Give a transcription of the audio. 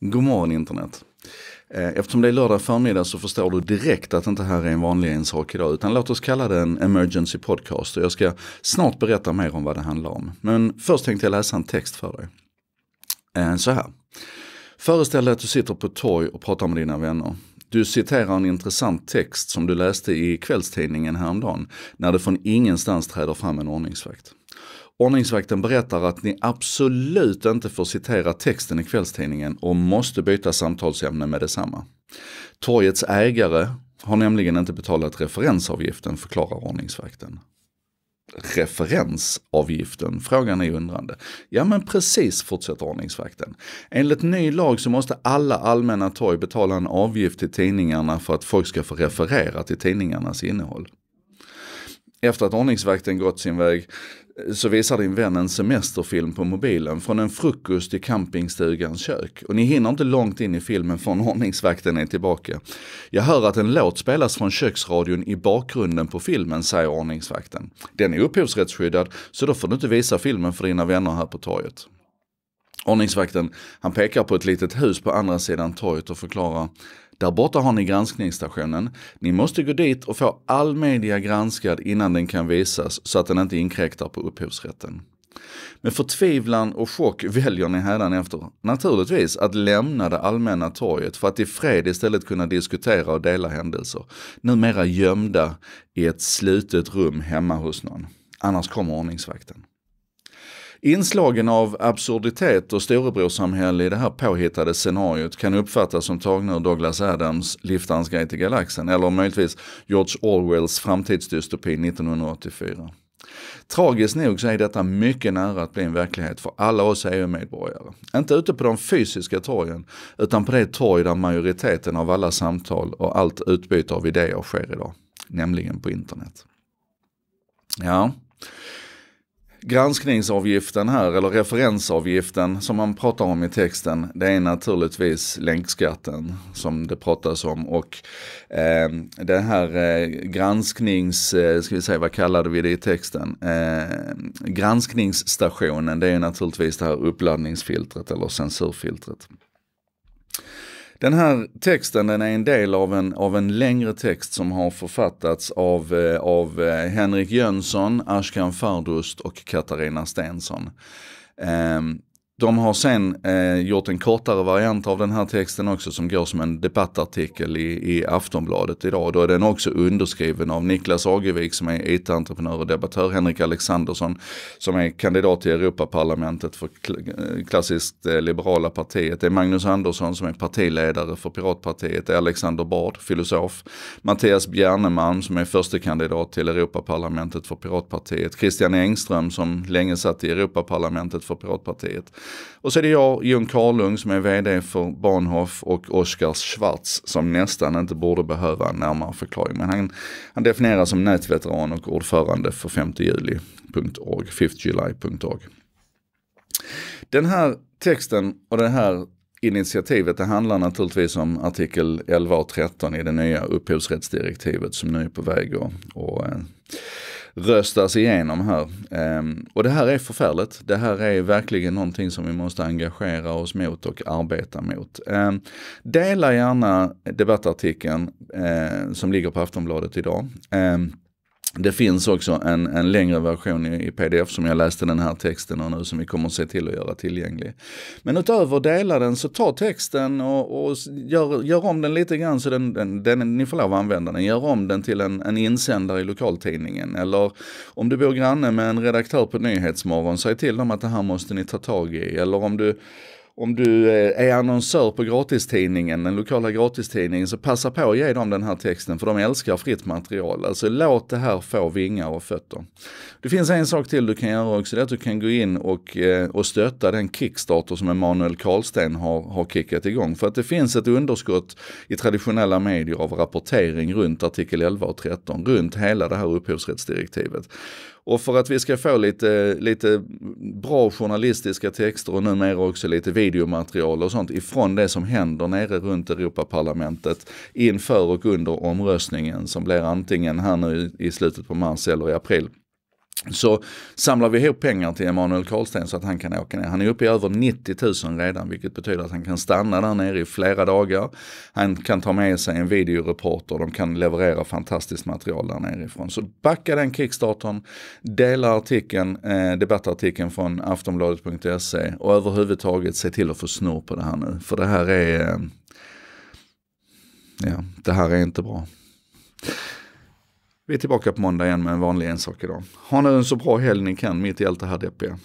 God morgon internet. Eh, eftersom det är lördag förmiddag så förstår du direkt att inte här är en vanlig ensak idag utan låt oss kalla det en emergency podcast och jag ska snart berätta mer om vad det handlar om. Men först tänkte jag läsa en text för dig. Eh, så här. Föreställ dig att du sitter på ett torg och pratar med dina vänner. Du citerar en intressant text som du läste i kvällstidningen häromdagen när det från ingenstans träder fram en ordningsvakt. Ordningsvakten berättar att ni absolut inte får citera texten i kvällstidningen och måste byta samtalsämne med detsamma. Torgets ägare har nämligen inte betalat referensavgiften, förklarar ordningsvakten. Referensavgiften? Frågan är undrande. Ja men precis, fortsätter ordningsvakten. Enligt ny lag så måste alla allmänna torg betala en avgift till tidningarna för att folk ska få referera till tidningarnas innehåll. Efter att ordningsvakten gått sin väg eh, så visar din vän en semesterfilm på mobilen från en frukost i campingstugans kök. Och ni hinner inte långt in i filmen förrän ordningsvakten är tillbaka. Jag hör att en låt spelas från köksradion i bakgrunden på filmen, säger ordningsvakten. Den är upphovsrättsskyddad, så då får du inte visa filmen för dina vänner här på torget. Ordningsvakten, han pekar på ett litet hus på andra sidan torget och förklarar där borta har ni granskningsstationen. Ni måste gå dit och få all media granskad innan den kan visas så att den inte inkräktar på upphovsrätten. Med förtvivlan och chock väljer ni hädanefter, naturligtvis, att lämna det allmänna torget för att i fred istället kunna diskutera och dela händelser. Numera gömda i ett slutet rum hemma hos någon. Annars kommer ordningsvakten. Inslagen av absurditet och storebrorssamhälle i det här påhittade scenariot kan uppfattas som tagna ur Douglas Adams Liftarens grej till galaxen eller möjligtvis George Orwells framtidsdystopi 1984. Tragiskt nog så är detta mycket nära att bli en verklighet för alla oss EU-medborgare. Inte ute på de fysiska torgen, utan på det torg där majoriteten av alla samtal och allt utbyte av idéer sker idag. Nämligen på internet. Ja, Granskningsavgiften här, eller referensavgiften som man pratar om i texten, det är naturligtvis länkskatten som det pratas om. Och eh, den här eh, gransknings, eh, ska vi säga vad kallade vi det i texten, eh, granskningsstationen det är naturligtvis det här uppladdningsfiltret eller censurfiltret. Den här texten den är en del av en, av en längre text som har författats av, eh, av eh, Henrik Jönsson, Ashkan Fardust och Katarina Stensson. Um, de har sen eh, gjort en kortare variant av den här texten också som går som en debattartikel i, i Aftonbladet idag. Då är den också underskriven av Niklas Agevik som är IT-entreprenör och debattör, Henrik Alexandersson som är kandidat till Europaparlamentet för eh, klassiskt eh, liberala partiet. Det är Magnus Andersson som är partiledare för Piratpartiet. Det är Alexander Bard, filosof. Mattias Bjernemalm som är första kandidat till Europaparlamentet för Piratpartiet. Christian Engström som länge satt i Europaparlamentet för Piratpartiet. Och så är det jag, Jon Karlung som är vd för Bahnhof och Oskar Schwarz som nästan inte borde behöva en närmare förklaring. Men han, han definieras som nätveteran och ordförande för 5 juli.org, 5 juli.org. Den här texten och det här initiativet, det handlar naturligtvis om artikel 11 och 13 i det nya upphovsrättsdirektivet som nu är på väg att eh, röstas igenom här. Ehm, och det här är förfärligt. Det här är verkligen någonting som vi måste engagera oss mot och arbeta mot. Ehm, dela gärna debattartikeln eh, som ligger på Aftonbladet idag. Ehm, det finns också en, en längre version i, i, pdf som jag läste den här texten och nu som vi kommer att se till att göra tillgänglig. Men utöver dela den så ta texten och, och gör, gör, om den lite grann så den, den, den, ni får lov att använda den. Gör om den till en, en insändare i lokaltidningen eller om du bor granne med en redaktör på Nyhetsmorgon, säg till dem att det här måste ni ta tag i. Eller om du om du eh, är annonsör på gratistidningen, den lokala gratistidningen, så passa på att ge dem den här texten för de älskar fritt material. Alltså låt det här få vingar och fötter. Det finns en sak till du kan göra också, det är att du kan gå in och, eh, och stötta den Kickstarter som Emanuel Karlsten har, har kickat igång. För att det finns ett underskott i traditionella medier av rapportering runt artikel 11 och 13, runt hela det här upphovsrättsdirektivet. Och för att vi ska få lite, lite bra journalistiska texter och numera också lite videomaterial och sånt ifrån det som händer nere runt Europaparlamentet inför och under omröstningen som blir antingen här nu i slutet på mars eller i april så samlar vi ihop pengar till Emanuel Karlsten så att han kan åka ner. Han är uppe i över 90 000 redan vilket betyder att han kan stanna där nere i flera dagar. Han kan ta med sig en videoreporter, de kan leverera fantastiskt material där nerifrån. Så backa den kickstartern, dela artikeln, eh, debattartikeln från aftonbladet.se och överhuvudtaget se till att få snor på det här nu. För det här är, eh, ja, det här är inte bra. Vi är tillbaka på måndag igen med en vanlig ensak idag. Ha nu en så bra helg ni kan mitt i allt det här deppiga.